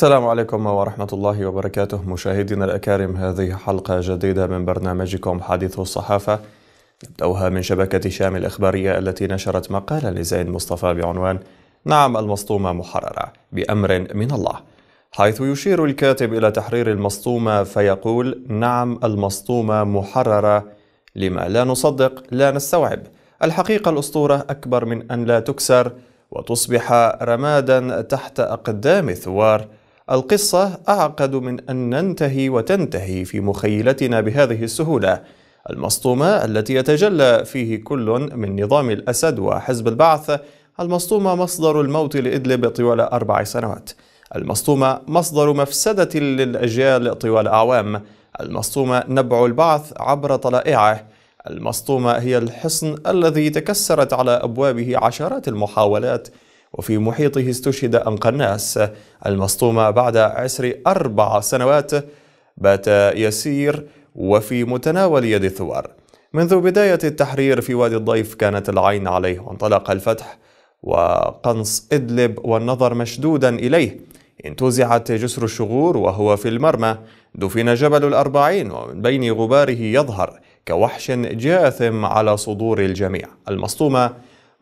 السلام عليكم ورحمة الله وبركاته مشاهدينا الأكارم هذه حلقة جديدة من برنامجكم حديث الصحافة نبدأها من شبكة شام الإخبارية التي نشرت مقالا لزين مصطفى بعنوان نعم المصطومة محررة بأمر من الله حيث يشير الكاتب إلى تحرير المصطومة فيقول نعم المصطومة محررة لما لا نصدق لا نستوعب الحقيقة الأسطورة أكبر من أن لا تكسر وتصبح رمادا تحت أقدام الثوار القصة أعقد من أن ننتهي وتنتهي في مخيلتنا بهذه السهولة المصطومة التي يتجلى فيه كل من نظام الأسد وحزب البعث المصطومة مصدر الموت لإدلب طوال أربع سنوات المصطومة مصدر مفسدة للأجيال طوال أعوام المصطومة نبع البعث عبر طلائعه المصطومة هي الحصن الذي تكسرت على أبوابه عشرات المحاولات وفي محيطه استشهد الناس المصطومة بعد عسر أربع سنوات بات يسير وفي متناول يد الثوار منذ بداية التحرير في وادي الضيف كانت العين عليه وانطلق الفتح وقنص إدلب والنظر مشدودا إليه انتزعت جسر الشغور وهو في المرمى دفن جبل الأربعين ومن بين غباره يظهر كوحش جاثم على صدور الجميع المصطومة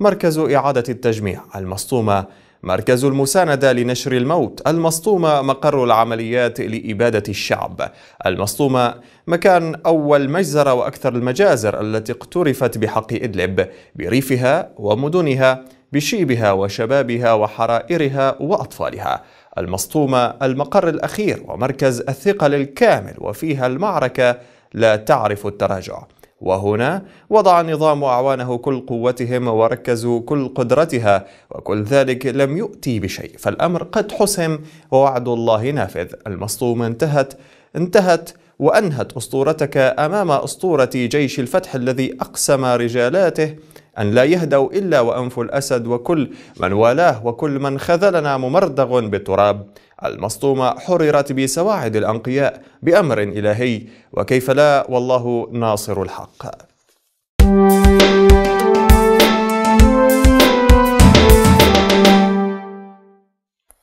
مركز إعادة التجميع المصطومة مركز المساندة لنشر الموت المصطومة مقر العمليات لإبادة الشعب المصطومة مكان أول مجزرة وأكثر المجازر التي اقترفت بحق إدلب بريفها ومدنها بشيبها وشبابها وحرائرها وأطفالها المصطومة المقر الأخير ومركز الثقل الكامل وفيها المعركة لا تعرف التراجع وهنا وضع النظام أعوانه كل قوتهم وركزوا كل قدرتها وكل ذلك لم يؤتي بشيء فالأمر قد حسم ووعد الله نافذ المصطومة انتهت انتهت وأنهت أسطورتك أمام أسطورة جيش الفتح الذي أقسم رجالاته أن لا يهدوا إلا وأنف الأسد وكل من والاه وكل من خذلنا ممردغ بالتراب المصطومة حررت بسواعد الأنقياء بأمر إلهي وكيف لا والله ناصر الحق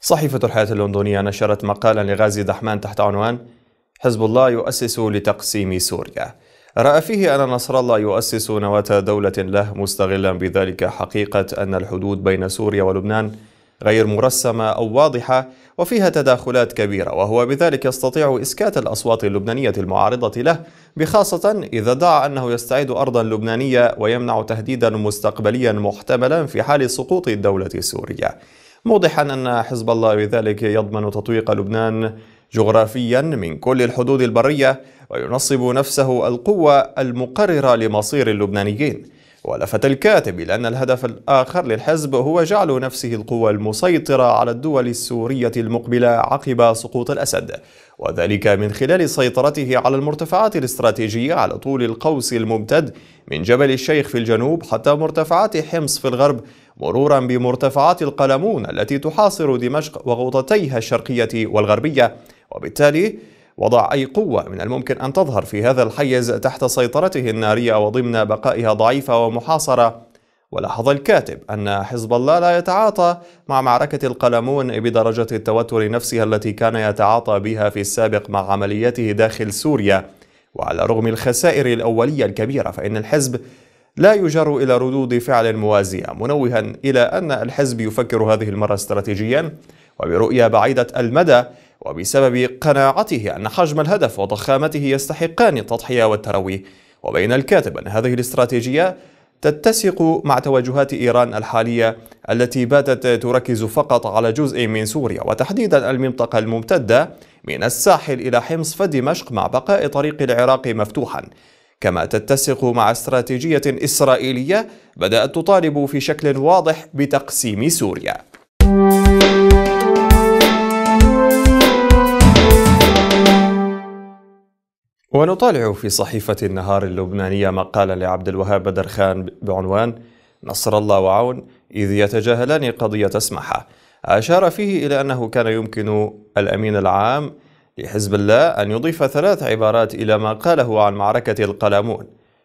صحيفة الحياة اللندنية نشرت مقالا لغازي دحمان تحت عنوان حزب الله يؤسس لتقسيم سوريا رأى فيه أن نصر الله يؤسس نواة دولة له مستغلا بذلك حقيقة أن الحدود بين سوريا ولبنان غير مرسمة أو واضحة وفيها تداخلات كبيرة وهو بذلك يستطيع إسكات الأصوات اللبنانية المعارضة له بخاصة إذا دعا أنه يستعيد أرضا لبنانية ويمنع تهديدا مستقبليا محتملا في حال سقوط الدولة السورية موضحا أن حزب الله بذلك يضمن تطويق لبنان جغرافيا من كل الحدود البرية وينصب نفسه القوة المقررة لمصير اللبنانيين ولفت الكاتب إلى أن الهدف الآخر للحزب هو جعل نفسه القوة المسيطرة على الدول السورية المقبلة عقب سقوط الأسد وذلك من خلال سيطرته على المرتفعات الاستراتيجية على طول القوس الممتد من جبل الشيخ في الجنوب حتى مرتفعات حمص في الغرب مرورا بمرتفعات القلمون التي تحاصر دمشق وغوطتيها الشرقية والغربية وبالتالي وضع أي قوة من الممكن أن تظهر في هذا الحيز تحت سيطرته النارية وضمن بقائها ضعيفة ومحاصرة ولاحظ الكاتب أن حزب الله لا يتعاطى مع معركة القلمون بدرجة التوتر نفسها التي كان يتعاطى بها في السابق مع عملياته داخل سوريا وعلى رغم الخسائر الأولية الكبيرة فإن الحزب لا يجر إلى ردود فعل موازية منوها إلى أن الحزب يفكر هذه المرة استراتيجيا وبرؤية بعيدة المدى وبسبب قناعته أن حجم الهدف وضخامته يستحقان التضحية والتروي وبين الكاتب أن هذه الاستراتيجية تتسق مع توجهات إيران الحالية التي باتت تركز فقط على جزء من سوريا وتحديدا المنطقة الممتدة من الساحل إلى حمص فدمشق مع بقاء طريق العراق مفتوحا كما تتسق مع استراتيجية إسرائيلية بدأت تطالب في شكل واضح بتقسيم سوريا ونطالع في صحيفة النهار اللبنانية مقالا لعبد الوهاب بدرخان بعنوان نصر الله وعون إذ يتجاهلان قضية اسمحة أشار فيه إلى أنه كان يمكن الأمين العام لحزب الله أن يضيف ثلاث عبارات إلى ما قاله عن معركة القلمون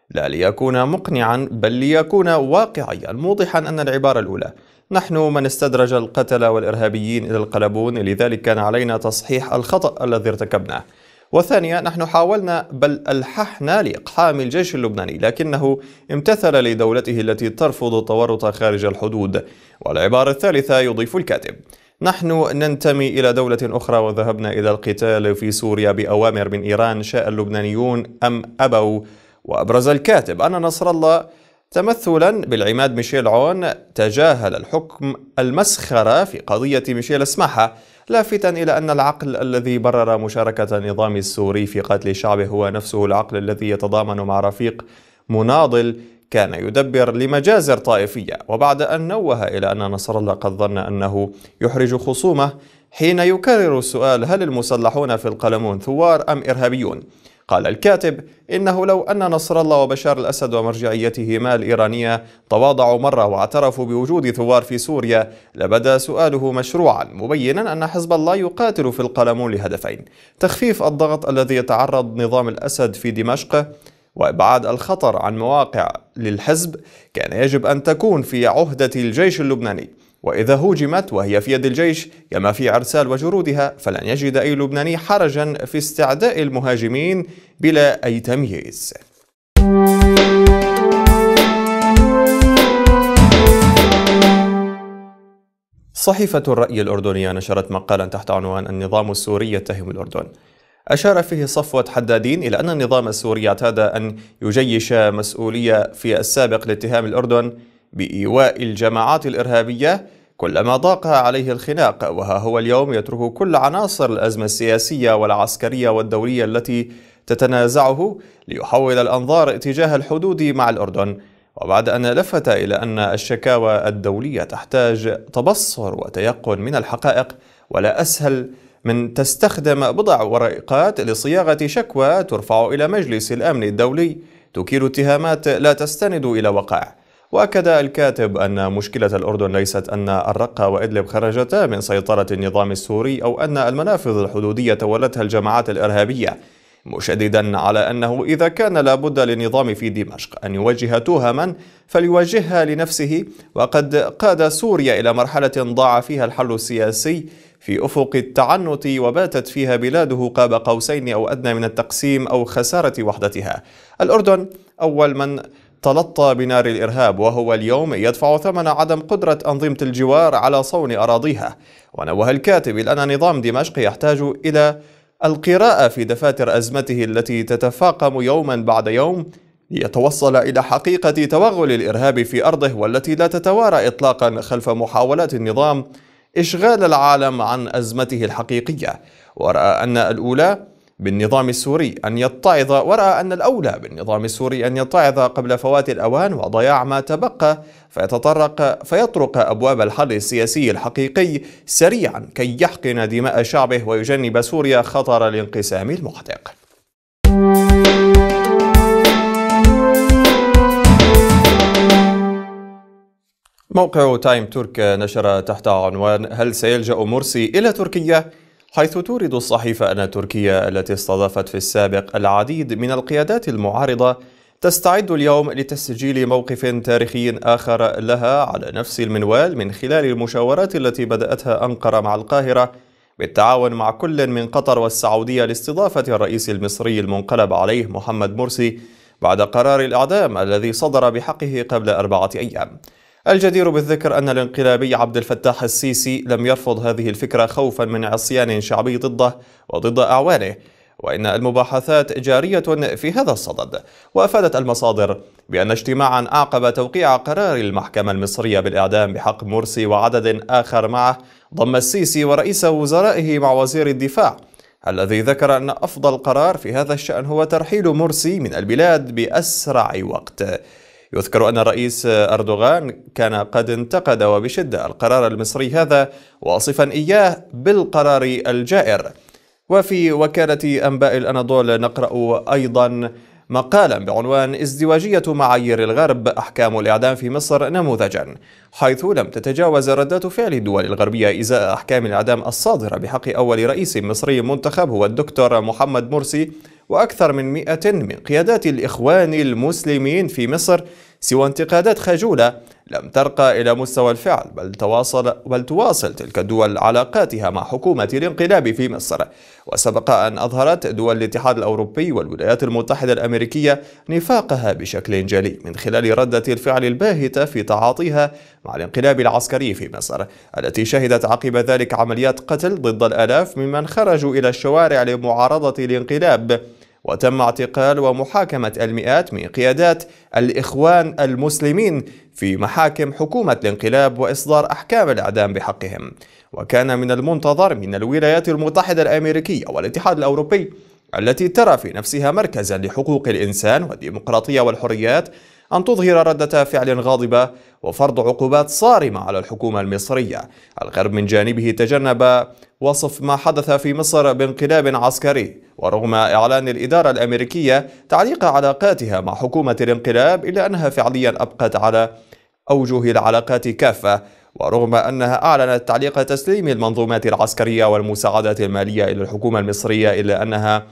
لا ليكون مقنعا بل ليكون واقعيا موضحا أن العبارة الأولى نحن من استدرج القتلة والإرهابيين إلى القلبون لذلك كان علينا تصحيح الخطأ الذي ارتكبناه وثانيا نحن حاولنا بل ألححنا لإقحام الجيش اللبناني لكنه امتثل لدولته التي ترفض التورط خارج الحدود والعبارة الثالثة يضيف الكاتب نحن ننتمي إلى دولة أخرى وذهبنا إلى القتال في سوريا بأوامر من إيران شاء اللبنانيون أم أبوا وأبرز الكاتب أن نصر الله تمثلا بالعماد ميشيل عون تجاهل الحكم المسخرة في قضية ميشيل اسمحة لافتا إلى أن العقل الذي برر مشاركة النظام السوري في قتل شعبه هو نفسه العقل الذي يتضامن مع رفيق مناضل كان يدبر لمجازر طائفية وبعد أن نوه إلى أن نصر الله قد ظن أنه يحرج خصومه حين يكرر السؤال هل المسلحون في القلمون ثوار أم إرهابيون قال الكاتب إنه لو أن نصر الله وبشار الأسد ومرجعيتهما الإيرانية تواضعوا مرة واعترفوا بوجود ثوار في سوريا لبدا سؤاله مشروعا مبينا أن حزب الله يقاتل في القلمون لهدفين تخفيف الضغط الذي يتعرض نظام الأسد في دمشق وإبعاد الخطر عن مواقع للحزب كان يجب أن تكون في عهدة الجيش اللبناني وإذا هوجمت وهي في يد الجيش كما في عرسال وجرودها فلن يجد أي لبناني حرجا في استعداء المهاجمين بلا أي تمييز صحيفة الرأي الأردنية نشرت مقالا تحت عنوان النظام السوري يتهم الأردن أشار فيه صفوة حدادين إلى أن النظام السوري اعتاد أن يجيش مسؤولية في السابق لاتهام الأردن بإيواء الجماعات الإرهابية كلما ضاق عليه الخناق وها هو اليوم يترك كل عناصر الأزمة السياسية والعسكرية والدولية التي تتنازعه ليحول الأنظار اتجاه الحدود مع الأردن وبعد أن لفت إلى أن الشكاوى الدولية تحتاج تبصر وتيقن من الحقائق ولا أسهل من تستخدم بضع ورقات لصياغة شكوى ترفع إلى مجلس الأمن الدولي تكيل اتهامات لا تستند إلى وقع وأكد الكاتب أن مشكلة الأردن ليست أن الرقة وإدلب خرجتا من سيطرة النظام السوري أو أن المنافذ الحدودية تولتها الجماعات الإرهابية مشددا على أنه إذا كان لابد للنظام في دمشق أن يوجه تهما فليوجهها لنفسه وقد قاد سوريا إلى مرحلة ضاع فيها الحل السياسي في أفق التعنت وباتت فيها بلاده قاب قوسين أو أدنى من التقسيم أو خسارة وحدتها الأردن أول من تلطى بنار الإرهاب وهو اليوم يدفع ثمن عدم قدرة أنظمة الجوار على صون أراضيها ونوه الكاتب أن نظام دمشق يحتاج إلى القراءة في دفاتر أزمته التي تتفاقم يوما بعد يوم ليتوصل إلى حقيقة توغل الإرهاب في أرضه والتي لا تتوارى إطلاقا خلف محاولات النظام إشغال العالم عن أزمته الحقيقية ورأى أن الأولى بالنظام السوري أن يتعظ ورأى أن الأولى بالنظام السوري أن يتعظ قبل فوات الأوان وضياع ما تبقى فيتطرق فيطرق أبواب الحل السياسي الحقيقي سريعا كي يحقن دماء شعبه ويجنب سوريا خطر الانقسام المحدق موقع تايم ترك نشر تحت عنوان هل سيلجأ مرسي إلى تركيا؟ حيث تورد الصحيفة أن تركيا التي استضافت في السابق العديد من القيادات المعارضة تستعد اليوم لتسجيل موقف تاريخي آخر لها على نفس المنوال من خلال المشاورات التي بدأتها أنقرة مع القاهرة بالتعاون مع كل من قطر والسعودية لاستضافة الرئيس المصري المنقلب عليه محمد مرسي بعد قرار الإعدام الذي صدر بحقه قبل أربعة أيام الجدير بالذكر أن الانقلابي عبد الفتاح السيسي لم يرفض هذه الفكرة خوفا من عصيان شعبي ضده وضد أعوانه وإن المباحثات جارية في هذا الصدد وأفادت المصادر بأن اجتماعا أعقب توقيع قرار المحكمة المصرية بالإعدام بحق مرسي وعدد آخر معه ضم السيسي ورئيس وزرائه مع وزير الدفاع الذي ذكر أن أفضل قرار في هذا الشأن هو ترحيل مرسي من البلاد بأسرع وقت يذكر أن الرئيس أردوغان كان قد انتقد وبشدة القرار المصري هذا واصفا إياه بالقرار الجائر وفي وكالة أنباء الأناضول نقرأ أيضا مقالا بعنوان ازدواجية معايير الغرب أحكام الإعدام في مصر نموذجا حيث لم تتجاوز ردات فعل الدول الغربية إزاء أحكام الإعدام الصادرة بحق أول رئيس مصري منتخب هو الدكتور محمد مرسي وأكثر من 100 من قيادات الإخوان المسلمين في مصر سوى انتقادات خجولة لم ترقى إلى مستوى الفعل بل تواصل, بل تواصل تلك الدول علاقاتها مع حكومة الانقلاب في مصر وسبق أن أظهرت دول الاتحاد الأوروبي والولايات المتحدة الأمريكية نفاقها بشكل جلي من خلال ردة الفعل الباهتة في تعاطيها مع الانقلاب العسكري في مصر التي شهدت عقب ذلك عمليات قتل ضد الآلاف ممن خرجوا إلى الشوارع لمعارضة الانقلاب وتم اعتقال ومحاكمة المئات من قيادات الإخوان المسلمين في محاكم حكومة الانقلاب وإصدار أحكام الإعدام بحقهم وكان من المنتظر من الولايات المتحدة الأمريكية والاتحاد الأوروبي التي ترى في نفسها مركزا لحقوق الإنسان والديمقراطية والحريات أن تظهر ردة فعل غاضبة وفرض عقوبات صارمة على الحكومة المصرية الغرب من جانبه تجنب وصف ما حدث في مصر بانقلاب عسكري ورغم إعلان الإدارة الأمريكية تعليق علاقاتها مع حكومة الانقلاب إلا أنها فعليا أبقت على أوجه العلاقات كافة ورغم أنها أعلنت تعليق تسليم المنظومات العسكرية والمساعدات المالية إلى الحكومة المصرية إلا أنها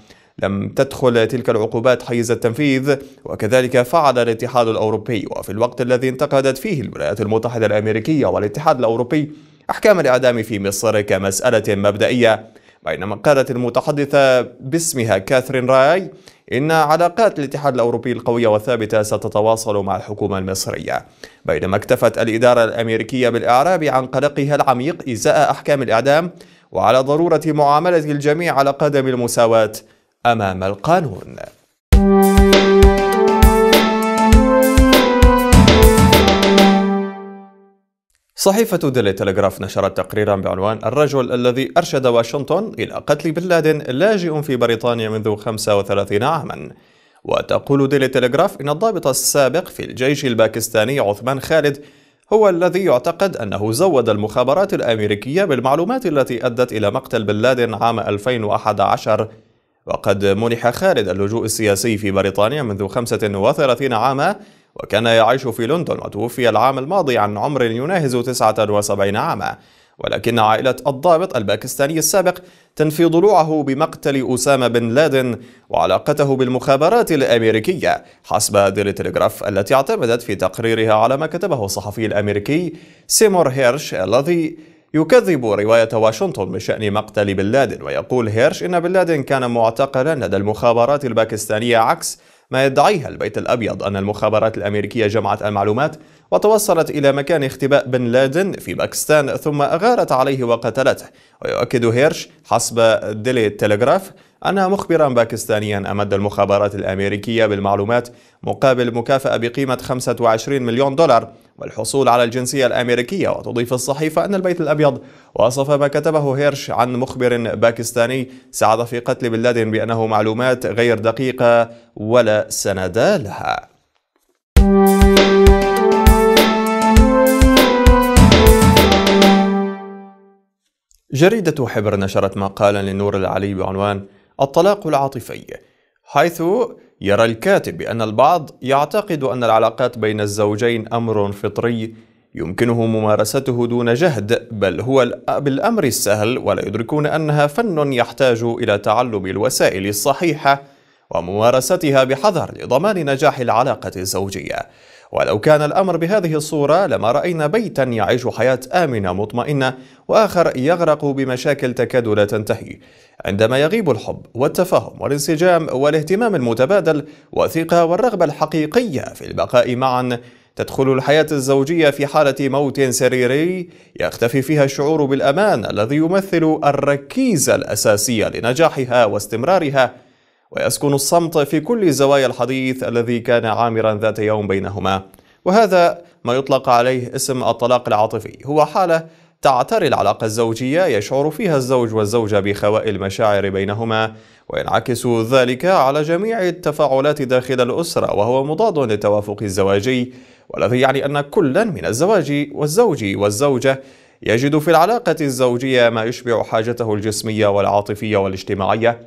لم تدخل تلك العقوبات حيز التنفيذ وكذلك فعل الاتحاد الأوروبي وفي الوقت الذي انتقدت فيه الولايات المتحدة الأمريكية والاتحاد الأوروبي أحكام الإعدام في مصر كمسألة مبدئية بينما قالت المتحدثة باسمها كاثرين راي إن علاقات الاتحاد الأوروبي القوية والثابتة ستتواصل مع الحكومة المصرية بينما اكتفت الإدارة الأمريكية بالإعراب عن قلقها العميق إزاء أحكام الإعدام وعلى ضرورة معاملة الجميع على قدم المساواة أمام القانون صحيفة ديلي تلغراف نشرت تقريرا بعنوان الرجل الذي أرشد واشنطن إلى قتل بن لادن لاجئ في بريطانيا منذ 35 عاما وتقول ديلي تلغراف إن الضابط السابق في الجيش الباكستاني عثمان خالد هو الذي يعتقد أنه زود المخابرات الأمريكية بالمعلومات التي أدت إلى مقتل بن لادن عام 2011 وقد منح خالد اللجوء السياسي في بريطانيا منذ 35 عاما وكان يعيش في لندن وتوفي العام الماضي عن عمر يناهز 79 عاما ولكن عائلة الضابط الباكستاني السابق تنفي ضلوعه بمقتل أسامة بن لادن وعلاقته بالمخابرات الأمريكية حسب ديلي تلغراف التي اعتمدت في تقريرها على ما كتبه الصحفي الأمريكي سيمور هيرش الذي يكذب رواية واشنطن بشأن مقتل بن لادن ويقول هيرش إن بن لادن كان معتقلا لدى المخابرات الباكستانية عكس ما يدعيها البيت الأبيض أن المخابرات الأمريكية جمعت المعلومات وتوصلت إلى مكان اختباء بن لادن في باكستان ثم أغارت عليه وقتلته ويؤكد هيرش حسب ديلي تيلغراف أن مخبرا باكستانيا أمد المخابرات الأمريكية بالمعلومات مقابل مكافأة بقيمة 25 مليون دولار والحصول على الجنسية الأمريكية وتضيف الصحيفة أن البيت الأبيض وصف ما كتبه هيرش عن مخبر باكستاني ساعد في قتل بن لادن بأنه معلومات غير دقيقة ولا سند لها جريدة حبر نشرت مقالا لنور العلي بعنوان الطلاق العاطفي حيث يرى الكاتب بأن البعض يعتقد أن العلاقات بين الزوجين أمر فطري يمكنه ممارسته دون جهد بل هو بالأمر السهل ولا يدركون أنها فن يحتاج إلى تعلم الوسائل الصحيحة وممارستها بحذر لضمان نجاح العلاقة الزوجية ولو كان الأمر بهذه الصورة لما رأينا بيتا يعيش حياة آمنة مطمئنة وآخر يغرق بمشاكل تكاد لا تنتهي عندما يغيب الحب والتفاهم والانسجام والاهتمام المتبادل والثقة والرغبة الحقيقية في البقاء معا تدخل الحياة الزوجية في حالة موت سريري يختفي فيها الشعور بالأمان الذي يمثل الركيزة الأساسية لنجاحها واستمرارها ويسكن الصمت في كل زوايا الحديث الذي كان عامرا ذات يوم بينهما وهذا ما يطلق عليه اسم الطلاق العاطفي هو حالة تعتري العلاقة الزوجية يشعر فيها الزوج والزوجة بخواء المشاعر بينهما وينعكس ذلك على جميع التفاعلات داخل الأسرة وهو مضاد للتوافق الزواجي والذي يعني أن كلا من الزواج والزوج والزوجة يجد في العلاقة الزوجية ما يشبع حاجته الجسمية والعاطفية والاجتماعية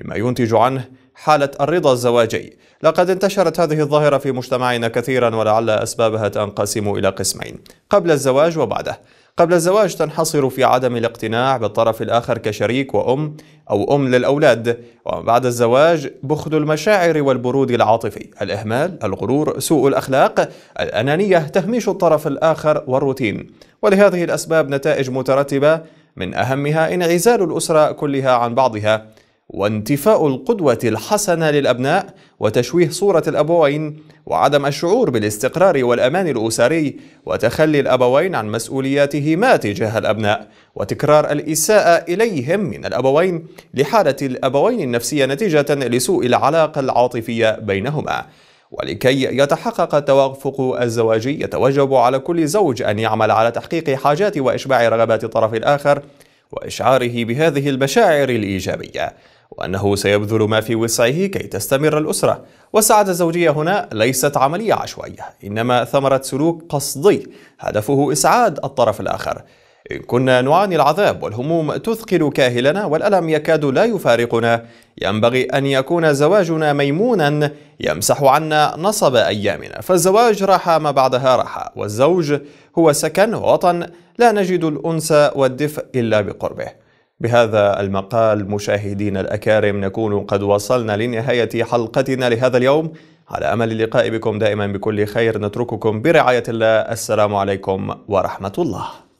مما ينتج عنه حالة الرضا الزواجي لقد انتشرت هذه الظاهرة في مجتمعنا كثيرا ولعل أسبابها تنقسم إلى قسمين قبل الزواج وبعده قبل الزواج تنحصر في عدم الاقتناع بالطرف الآخر كشريك وأم أو أم للأولاد وبعد الزواج بخل المشاعر والبرود العاطفي الإهمال الغرور سوء الأخلاق الأنانية تهميش الطرف الآخر والروتين ولهذه الأسباب نتائج مترتبة من أهمها انعزال الأسرة كلها عن بعضها وانتفاء القدوة الحسنة للأبناء وتشويه صورة الأبوين وعدم الشعور بالاستقرار والأمان الأسري وتخلي الأبوين عن مسؤولياتهما تجاه الأبناء وتكرار الإساءة إليهم من الأبوين لحالة الأبوين النفسية نتيجة لسوء العلاقة العاطفية بينهما ولكي يتحقق التوافق الزواجي يتوجب على كل زوج أن يعمل على تحقيق حاجات وإشباع رغبات الطرف الآخر وإشعاره بهذه المشاعر الإيجابية وأنه سيبذل ما في وسعه كي تستمر الأسرة والسعادة الزوجية هنا ليست عملية عشوائية إنما ثمرة سلوك قصدي هدفه إسعاد الطرف الآخر إن كنا نعاني العذاب والهموم تثقل كاهلنا والألم يكاد لا يفارقنا ينبغي أن يكون زواجنا ميمونا يمسح عنا نصب أيامنا فالزواج راحة ما بعدها راحة والزوج هو سكن ووطن لا نجد الأنس والدفء إلا بقربه بهذا المقال مشاهدينا الأكارم نكون قد وصلنا لنهاية حلقتنا لهذا اليوم على أمل اللقاء بكم دائما بكل خير نترككم برعاية الله السلام عليكم ورحمة الله